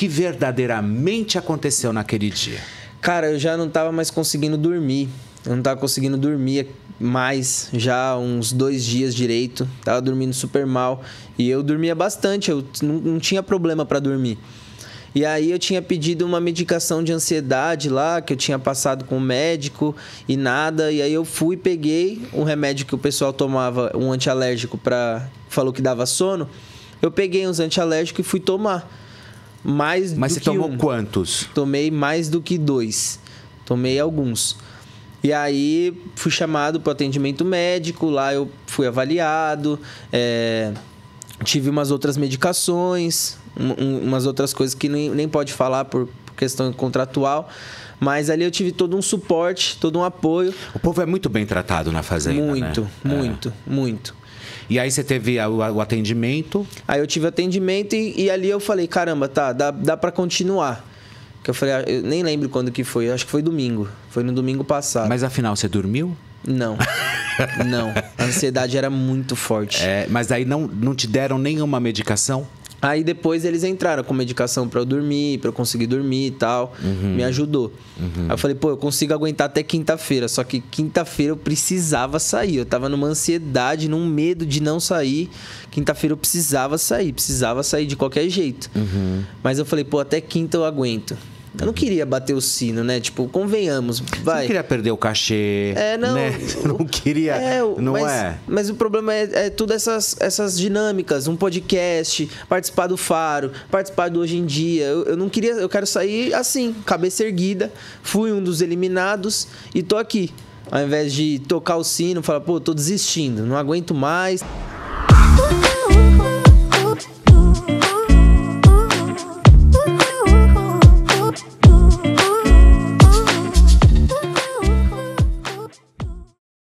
que verdadeiramente aconteceu naquele dia? Cara, eu já não estava mais conseguindo dormir. Eu não estava conseguindo dormir mais já uns dois dias direito. Tava dormindo super mal. E eu dormia bastante, eu não, não tinha problema para dormir. E aí eu tinha pedido uma medicação de ansiedade lá, que eu tinha passado com o médico e nada. E aí eu fui, peguei um remédio que o pessoal tomava, um antialérgico para falou que dava sono. Eu peguei uns antialérgicos e fui tomar mais Mas do você tomou um. quantos? Tomei mais do que dois. Tomei alguns. E aí fui chamado para atendimento médico, lá eu fui avaliado, é, tive umas outras medicações, um, umas outras coisas que nem, nem pode falar por, questão contratual. Mas ali eu tive todo um suporte, todo um apoio. O povo é muito bem tratado na fazenda. Muito, né? muito, é. muito. E aí você teve o atendimento? Aí eu tive atendimento e, e ali eu falei, caramba, tá, dá, dá para continuar. Que eu falei, ah, eu nem lembro quando que foi, acho que foi domingo. Foi no domingo passado. Mas afinal, você dormiu? Não. não. A ansiedade era muito forte. É, mas aí não, não te deram nenhuma medicação? Aí depois eles entraram com medicação para eu dormir, para eu conseguir dormir e tal. Uhum. Me ajudou. Uhum. Aí eu falei, pô, eu consigo aguentar até quinta-feira. Só que quinta-feira eu precisava sair. Eu tava numa ansiedade, num medo de não sair. Quinta-feira eu precisava sair, precisava sair de qualquer jeito. Uhum. Mas eu falei, pô, até quinta eu aguento. Eu não queria bater o sino, né? Tipo, convenhamos, vai. Você não queria perder o cachê. É, não. Né? Não queria. É, não mas, é. Mas o problema é, é todas essas, essas dinâmicas, um podcast, participar do Faro, participar do Hoje em Dia. Eu, eu não queria, eu quero sair assim, cabeça erguida. Fui um dos eliminados e tô aqui. Ao invés de tocar o sino, falar, pô, tô desistindo, não aguento mais.